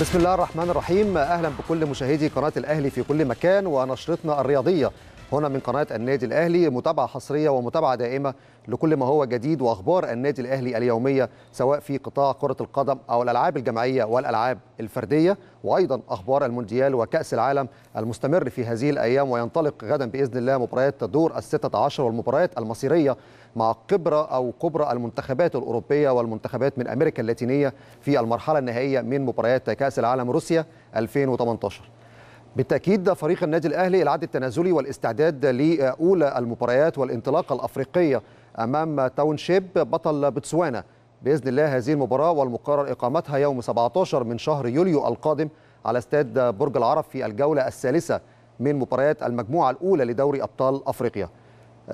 بسم الله الرحمن الرحيم اهلا بكل مشاهدي قناه الاهلي في كل مكان ونشرتنا الرياضيه هنا من قناة النادي الأهلي متابعة حصرية ومتابعة دائمة لكل ما هو جديد وأخبار النادي الأهلي اليومية سواء في قطاع كرة القدم أو الألعاب الجماعية والألعاب الفردية وأيضا أخبار المونديال وكأس العالم المستمر في هذه الأيام وينطلق غدا بإذن الله مباريات دور الستة عشر والمباريات المصيرية مع كبرى أو كبرى المنتخبات الأوروبية والمنتخبات من أمريكا اللاتينية في المرحلة النهائية من مباريات كأس العالم روسيا 2018 بالتاكيد فريق النادي الاهلي العد التنازلي والاستعداد لاولى المباريات والانطلاقه الافريقيه امام تاونشيب بطل بوتسوانا باذن الله هذه المباراه والمقرر اقامتها يوم 17 من شهر يوليو القادم على استاد برج العرب في الجوله الثالثه من مباريات المجموعه الاولى لدوري ابطال افريقيا.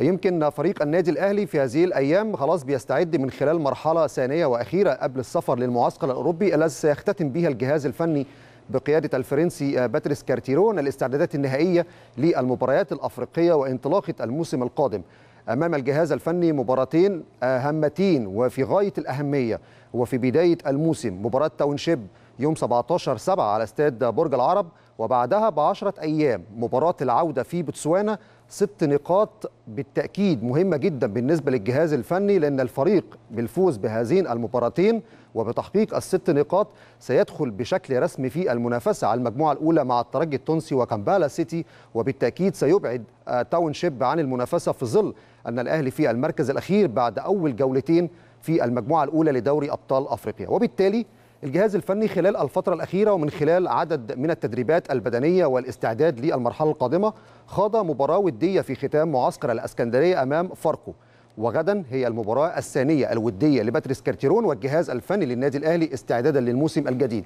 يمكن فريق النادي الاهلي في هذه الايام خلاص بيستعد من خلال مرحله ثانيه واخيره قبل السفر للمعسكر الاوروبي الذي سيختتم بها الجهاز الفني بقيادة الفرنسي آه، باتريس كارتيرون الاستعدادات النهائية للمباريات الأفريقية وانطلاقة الموسم القادم أمام الجهاز الفني مباراتين هامتين وفي غاية الأهمية وفي بداية الموسم مباراة تاونشيب يوم 17 7 على استاد برج العرب وبعدها بعشرة أيام مباراة العودة في بوتسوانا ست نقاط بالتأكيد مهمة جدا بالنسبة للجهاز الفني لأن الفريق بالفوز بهذين المباراتين وبتحقيق الست نقاط سيدخل بشكل رسمي في المنافسة على المجموعة الأولى مع الترجي التونسي وكامبالا سيتي وبالتأكيد سيبعد آه، تاونشيب عن المنافسة في ظل أن الأهلي في المركز الأخير بعد أول جولتين في المجموعة الأولى لدوري أبطال أفريقيا وبالتالي الجهاز الفني خلال الفترة الأخيرة ومن خلال عدد من التدريبات البدنية والاستعداد للمرحلة القادمة خاض مباراة ودية في ختام معسكر الأسكندرية أمام فاركو وغدا هي المباراة الثانية الودية لباتريس كارتيرون والجهاز الفني للنادي الأهلي استعدادا للموسم الجديد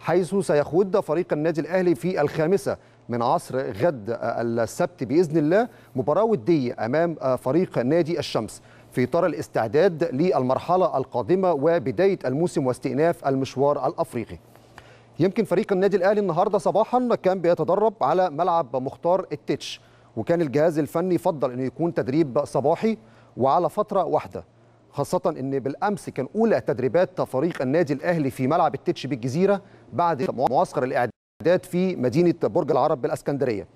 حيث سيخوض فريق النادي الأهلي في الخامسة من عصر غد آه، السبت بإذن الله مباراة ودية أمام آه، فريق نادي الشمس في إطار الاستعداد للمرحلة القادمة وبداية الموسم واستئناف المشوار الأفريقي يمكن فريق النادي الأهلي النهاردة صباحا كان بيتدرب على ملعب مختار التتش وكان الجهاز الفني فضل أنه يكون تدريب صباحي وعلى فترة واحدة خاصة أن بالأمس كان أولى تدريبات فريق النادي الأهلي في ملعب التتش بالجزيرة بعد معسكر الإعداد في مدينة برج العرب بالأسكندرية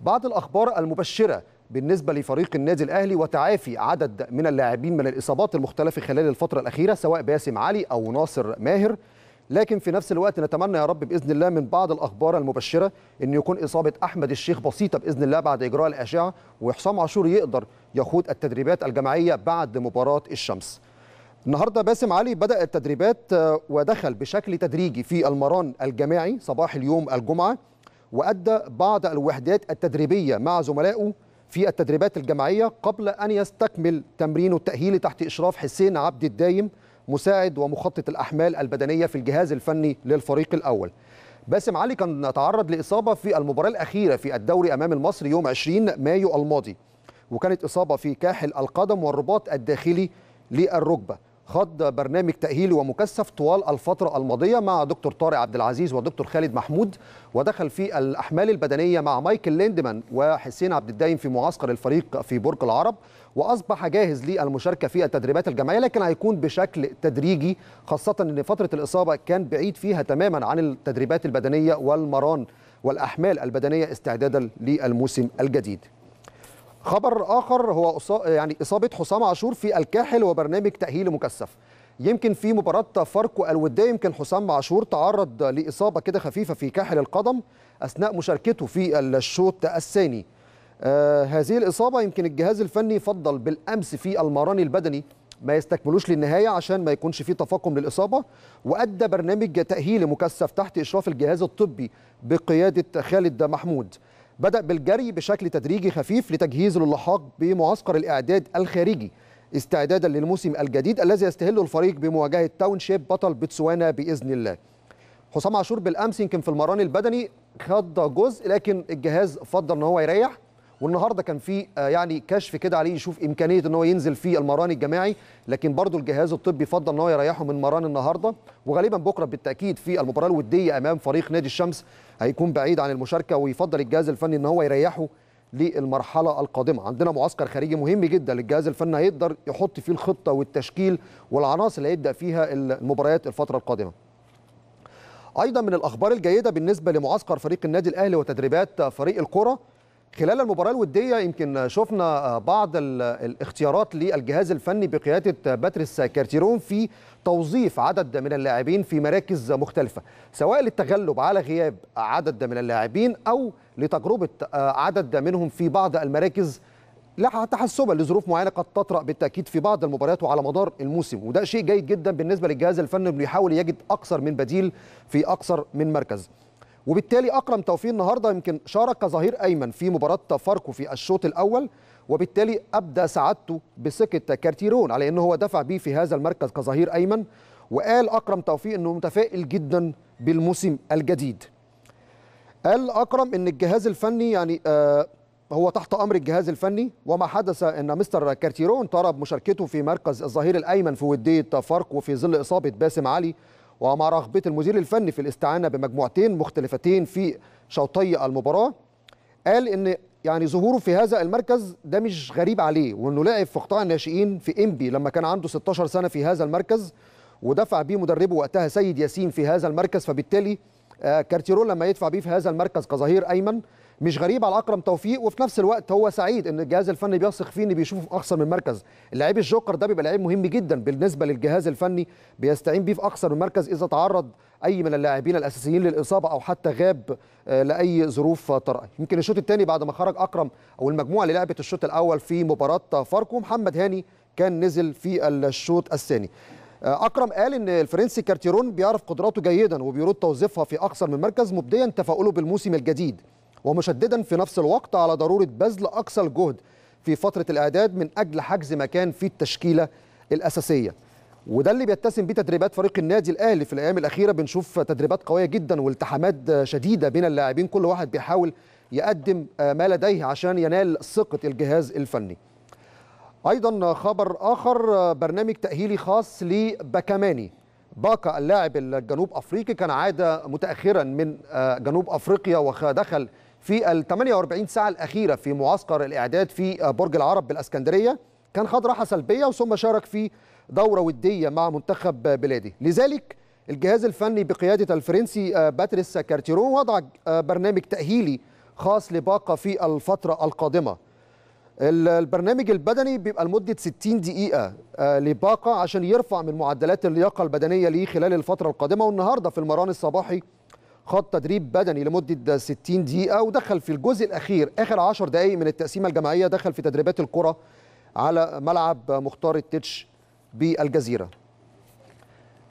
بعض الأخبار المبشرة بالنسبة لفريق النادي الأهلي وتعافي عدد من اللاعبين من الإصابات المختلفة خلال الفترة الأخيرة سواء باسم علي أو ناصر ماهر لكن في نفس الوقت نتمنى يا رب باذن الله من بعض الاخبار المبشره ان يكون اصابه احمد الشيخ بسيطه باذن الله بعد اجراء الاشعه وحسام عاشور يقدر يخوض التدريبات الجماعيه بعد مباراه الشمس. النهارده باسم علي بدا التدريبات آه، ودخل بشكل تدريجي في المران الجماعي صباح اليوم الجمعه وادى بعض الوحدات التدريبيه مع زملائه في التدريبات الجماعية قبل أن يستكمل تمرينه التأهيلي تحت إشراف حسين عبد الدايم مساعد ومخطط الأحمال البدنية في الجهاز الفني للفريق الأول باسم علي كان تعرض لإصابة في المباراة الأخيرة في الدوري أمام المصري يوم 20 مايو الماضي وكانت إصابة في كاحل القدم والرباط الداخلي للركبة خاض برنامج تأهيلي ومكثف طوال الفترة الماضية مع دكتور طارق عبد العزيز ودكتور خالد محمود ودخل في الأحمال البدنية مع مايكل ليندمان وحسين عبد الدايم في معسكر الفريق في برج العرب وأصبح جاهز للمشاركة في التدريبات الجماعية لكن هيكون بشكل تدريجي خاصة أن فترة الإصابة كان بعيد فيها تماما عن التدريبات البدنية والمران والأحمال البدنية استعدادا للموسم الجديد خبر اخر هو يعني اصابه حسام عاشور في الكاحل وبرنامج تاهيل مكثف يمكن في مباراه فاركو الوديه يمكن حسام عاشور تعرض لاصابه كده خفيفه في كاحل القدم اثناء مشاركته في الشوط الثاني آه هذه الاصابه يمكن الجهاز الفني فضل بالامس في المراني البدني ما يستكملوش للنهايه عشان ما يكونش في تفاقم للاصابه وادى برنامج تاهيلي مكثف تحت اشراف الجهاز الطبي بقياده خالد محمود بدأ بالجري بشكل تدريجي خفيف لتجهيز للحاق بمعسكر الإعداد الخارجي استعدادا للموسم الجديد الذي يستهله الفريق بمواجهة تاونشيب بطل بتسوانا بإذن الله حسام عاشور بالأمس يمكن في المران البدني خض جزء لكن الجهاز فضل أن هو يريح والنهارده كان في آه، يعني كشف كده عليه يشوف امكانيه ان هو ينزل في المران الجماعي لكن برضه الجهاز الطبي فضل ان هو يريحه من مران النهارده وغالبا بكره بالتاكيد في المباراه الوديه امام فريق نادي الشمس هيكون بعيد عن المشاركه ويفضل الجهاز الفني ان هو يريحه للمرحله القادمه عندنا معسكر خارجي مهم جدا للجهاز الفني هيقدر يحط فيه الخطه والتشكيل والعناصر اللي هيبدا فيها المباريات الفتره القادمه ايضا من الاخبار الجيده بالنسبه لمعسكر فريق النادي الاهلي وتدريبات فريق الكره خلال المباراة الودية يمكن شفنا آه، بعض الاختيارات للجهاز الفني بقيادة آه، باتريس كارتيرون في توظيف عدد من اللاعبين في مراكز مختلفة سواء للتغلب على غياب عدد من اللاعبين أو لتجربة آه، عدد منهم في بعض المراكز لا تحسبا لظروف معينه قد تطرا بالتاكيد في بعض المباريات وعلى مدار الموسم وده شيء جيد جدا بالنسبه للجهاز الفني انه يحاول يجد اكثر من بديل في اكثر من مركز وبالتالي اكرم توفيق النهارده يمكن شارك ظهير ايمن في مباراه فاركو في الشوط الاول وبالتالي ابدى سعادته بسكه كارتيرون على انه هو دفع بيه في هذا المركز كظهير ايمن وقال اكرم توفيق انه متفائل جدا بالموسم الجديد قال اكرم ان الجهاز الفني يعني آه هو تحت امر الجهاز الفني وما حدث ان مستر كارتيرون طلب مشاركته في مركز الظهير الايمن في وديه فاركو في ظل اصابه باسم علي ومع رغبة المدير الفني في الاستعانة بمجموعتين مختلفتين في شوطي المباراة قال إن يعني ظهوره في هذا المركز ده مش غريب عليه وإنه لعب في قطاع الناشئين في إنبي لما كان عنده 16 سنة في هذا المركز ودفع بيه مدربه وقتها سيد ياسين في هذا المركز فبالتالي آه، كارتيرول لما يدفع بيه في هذا المركز كظهير أيمن مش غريب على اكرم توفيق وفي نفس الوقت هو سعيد ان الجهاز الفني بيثق فيه ان بيشوفه في اكثر من مركز اللاعب الجوكر ده بيبقى لعيب مهم جدا بالنسبه للجهاز الفني بيستعين بيه في اكثر من مركز اذا تعرض اي من اللاعبين الاساسيين للاصابه او حتى غاب آه، لاي ظروف طارئه يمكن الشوط الثاني بعد ما خرج اكرم او المجموعه اللي لعبت الشوط الاول في مباراه فاركو محمد هاني كان نزل في الشوط الثاني آه، اكرم قال ان الفرنسي كارتيرون بيعرف قدراته جيدا وبيرد توظيفها في اكثر من مركز مبديا تفاؤله بالموسم الجديد ومشددا في نفس الوقت على ضروره بذل اقصى الجهد في فتره الاعداد من اجل حجز مكان في التشكيله الاساسيه وده اللي بيتسم بيه تدريبات فريق النادي الاهلي في الايام الاخيره بنشوف تدريبات قويه جدا والتحامات شديده بين اللاعبين كل واحد بيحاول يقدم ما لديه عشان ينال ثقه الجهاز الفني ايضا خبر اخر برنامج تاهيلي خاص لباكاماني باكا اللاعب الجنوب افريقي كان عاده متاخرا من جنوب افريقيا ودخل في ال 48 ساعه الاخيره في معسكر الاعداد في برج العرب بالاسكندريه كان خد راحه سلبيه وثم شارك في دوره وديه مع منتخب بلاده لذلك الجهاز الفني بقياده الفرنسي آه، باتريس كارتيرون وضع آه، برنامج تاهيلي خاص لباقه في الفتره القادمه البرنامج البدني بيبقى لمده 60 دقيقه آه، لباقه عشان يرفع من معدلات اللياقه البدنيه ليه خلال الفتره القادمه والنهارده في المران الصباحي خط تدريب بدني لمده 60 دقيقه ودخل في الجزء الاخير اخر 10 دقائق من التقسيمه الجماعيه دخل في تدريبات الكره على ملعب مختار التتش بالجزيره.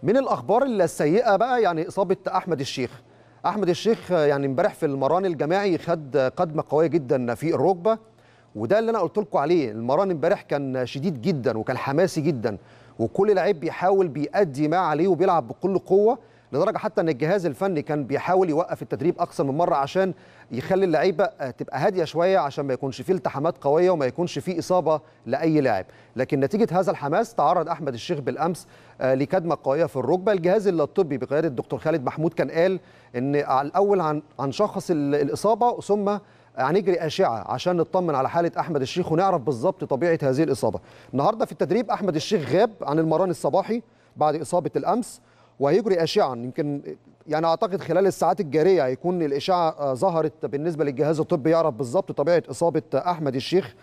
من الاخبار السيئه بقى يعني اصابه احمد الشيخ. احمد الشيخ يعني امبارح في المران الجماعي خد قدمه قويه جدا في الركبه وده اللي انا قلت لكم عليه المران امبارح كان شديد جدا وكان حماسي جدا وكل لعيب بيحاول بيأدي ما عليه وبيلعب بكل قوه لدرجه حتى ان الجهاز الفني كان بيحاول يوقف التدريب اكثر من مره عشان يخلي اللعيبه آه، تبقى هاديه شويه عشان ما يكونش فيه التحامات قويه وما يكونش فيه اصابه لاي لاعب لكن نتيجه هذا الحماس تعرض احمد الشيخ بالامس آه، لكدمه قويه في الركبه الجهاز الطبي بقياده الدكتور خالد محمود كان قال ان الاول هنشخص الاصابه ثم هنجري يعني اشعه عشان نطمن على حاله احمد الشيخ ونعرف بالظبط طبيعه هذه الاصابه. النهارده في التدريب احمد الشيخ غاب عن المران الصباحي بعد اصابه الامس وهيجري اشعه يمكن يعني اعتقد خلال الساعات الجاريه هيكون الاشعه آه، ظهرت بالنسبه للجهاز الطبي يعرف بالظبط طبيعه اصابه آه، احمد الشيخ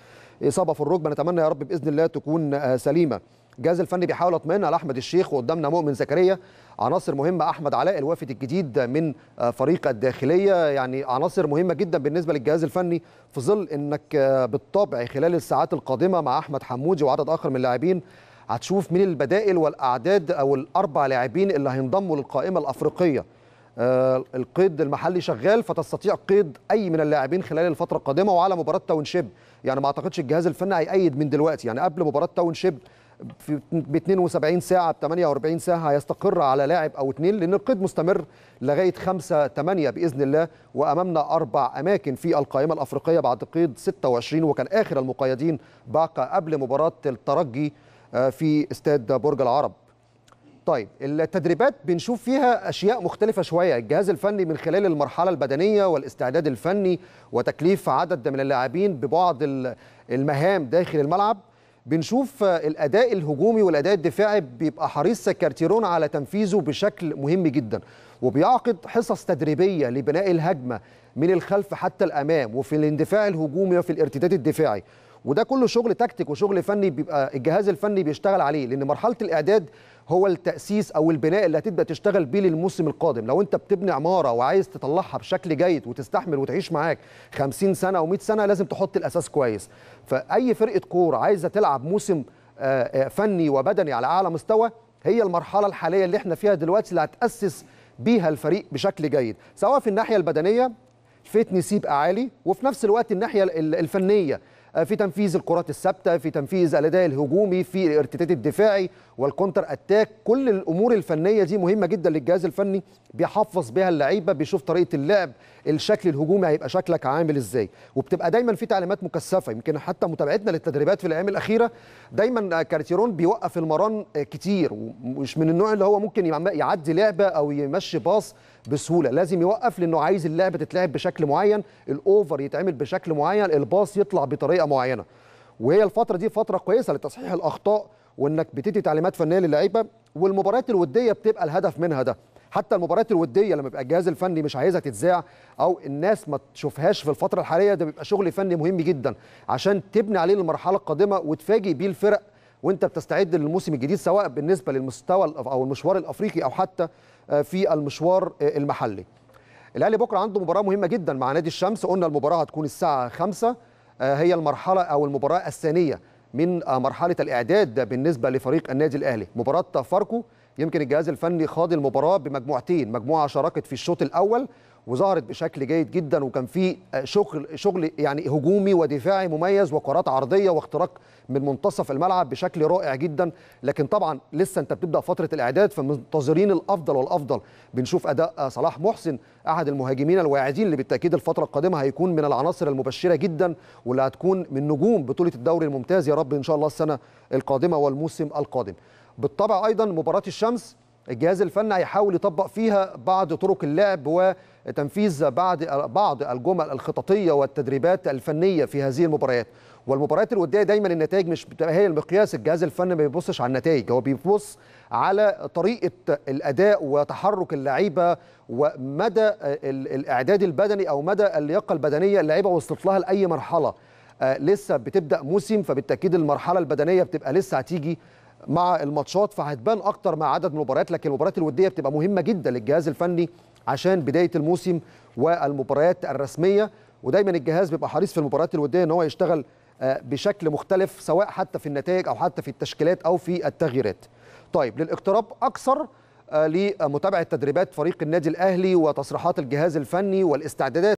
اصابه في الركبه نتمنى يا رب باذن الله تكون آه، سليمه الجهاز الفني بيحاول اطمئن على احمد الشيخ وقدامنا مؤمن زكريا عناصر مهمه احمد علاء الوافد الجديد من فريق الداخليه يعني عناصر مهمه جدا بالنسبه للجهاز الفني في ظل انك بالطبع خلال الساعات القادمه مع احمد حمودي وعدد اخر من اللاعبين هتشوف مين البدائل والاعداد او الاربع لاعبين اللي هينضموا للقائمه الافريقيه آه، القيد المحلي شغال فتستطيع قيد اي من اللاعبين خلال الفتره القادمه وعلى مباراه تاونشيب يعني ما اعتقدش الجهاز الفني هيأيد من دلوقتي يعني قبل مباراه تاونشيب ب 72 ساعه ب 48 ساعه هيستقر على لاعب او اثنين لان القيد مستمر لغايه 5 8 باذن الله وامامنا اربع اماكن في القائمه الافريقيه بعد قيد 26 وكان اخر المقيدين باقه قبل مباراه الترجي آه، في استاد برج العرب طيب التدريبات بنشوف فيها اشياء مختلفه شويه الجهاز الفني من خلال المرحله البدنيه والاستعداد الفني وتكليف عدد من اللاعبين ببعض المهام داخل الملعب بنشوف آه، الاداء الهجومي والاداء الدفاعي بيبقى حريص سكرتيرون على تنفيذه بشكل مهم جدا وبيعقد حصص تدريبيه لبناء الهجمه من الخلف حتى الامام وفي الاندفاع الهجومي وفي الارتداد الدفاعي وده كله شغل تكتيك وشغل فني بيبقى الجهاز الفني بيشتغل عليه لان مرحله الاعداد هو التاسيس او البناء اللي هتبدا تشتغل بيه للموسم القادم لو انت بتبني عماره وعايز تطلعها بشكل جيد وتستحمل وتعيش معاك 50 سنه او 100 سنه لازم تحط الاساس كويس فاي فرقه كوره عايزه تلعب موسم آه، آه، فني وبدني على اعلى مستوى هي المرحله الحاليه اللي احنا فيها دلوقتي اللي هتاسس بيها الفريق بشكل جيد سواء في الناحيه البدنيه فيتنس يبقى عالي وفي نفس الوقت الناحيه الفنيه آه، في تنفيذ الكرات الثابته في تنفيذ الاداء الهجومي في الارتداد الدفاعي والكونتر اتاك كل الامور الفنيه دي مهمه جدا للجهاز الفني بيحفظ بها اللعيبه بيشوف طريقه اللعب الشكل الهجومي هيبقى شكلك عامل ازاي وبتبقى دايما في تعليمات مكثفه يمكن حتى متابعتنا للتدريبات في الايام الاخيره دايما كارتيرون بيوقف المران كتير ومش من النوع اللي هو ممكن يعدي لعبه او يمشي باص بسهوله لازم يوقف لانه عايز اللعبه تتلعب بشكل معين الاوفر يتعمل بشكل معين الباص يطلع بطريقه معينه وهي الفتره دي فتره كويسه لتصحيح الاخطاء وانك بتدي تعليمات فنيه للعيبه والمباريات الوديه بتبقى الهدف منها ده حتى المباريات الوديه لما بيبقى الجهاز الفني مش عايزها تتذاع او الناس ما تشوفهاش في الفتره الحاليه ده بيبقى شغل فني مهم جدا عشان تبني عليه المرحله القادمه وتفاجئ بيه الفرق وانت بتستعد للموسم الجديد سواء بالنسبه للمستوى او المشوار الافريقي او حتى آه، في المشوار آه، المحلي الاهلي بكره عنده مباراه مهمه جدا مع نادي الشمس قلنا المباراه هتكون الساعه 5 آه، هي المرحله او المباراه الثانيه من مرحله الاعداد بالنسبه لفريق النادي الاهلي مباراه فاركو يمكن الجهاز الفني خاض المباراه بمجموعتين مجموعه شاركت في الشوط الاول وظهرت بشكل جيد جدا وكان في شغل شغل يعني هجومي ودفاعي مميز وقرارات عرضيه واختراق من منتصف الملعب بشكل رائع جدا لكن طبعا لسه انت بتبدا فتره الاعداد فمنتظرين الافضل والافضل بنشوف اداء صلاح محسن احد المهاجمين الواعدين اللي بالتاكيد الفتره القادمه هيكون من العناصر المبشره جدا واللي هتكون من نجوم بطوله الدوري الممتاز يا رب ان شاء الله السنه القادمه والموسم القادم بالطبع ايضا مباراه الشمس الجهاز الفني هيحاول يطبق فيها بعض طرق اللعب وتنفيذ بعض بعض الجمل الخططيه والتدريبات الفنيه في هذه المباريات والمباريات الوديه دايما النتائج مش بتبقى هي المقياس الجهاز الفني ما بيبصش على النتائج هو بيبص على طريقه الاداء وتحرك اللعيبه ومدى الاعداد البدني او مدى اللياقه البدنيه اللعيبه وصلت لها لاي مرحله آه لسه بتبدا موسم فبالتاكيد المرحله البدنيه بتبقى لسه هتيجي مع الماتشات فهتبان اكتر مع عدد من المباريات لكن المباريات الوديه بتبقى مهمه جدا للجهاز الفني عشان بدايه الموسم والمباريات الرسميه ودايما الجهاز بيبقى حريص في المباريات الوديه ان هو يشتغل آه، بشكل مختلف سواء حتى في النتائج او حتى في التشكيلات او في التغييرات. طيب للاقتراب اكثر آه، لمتابعه تدريبات فريق النادي الاهلي وتصريحات الجهاز الفني والاستعدادات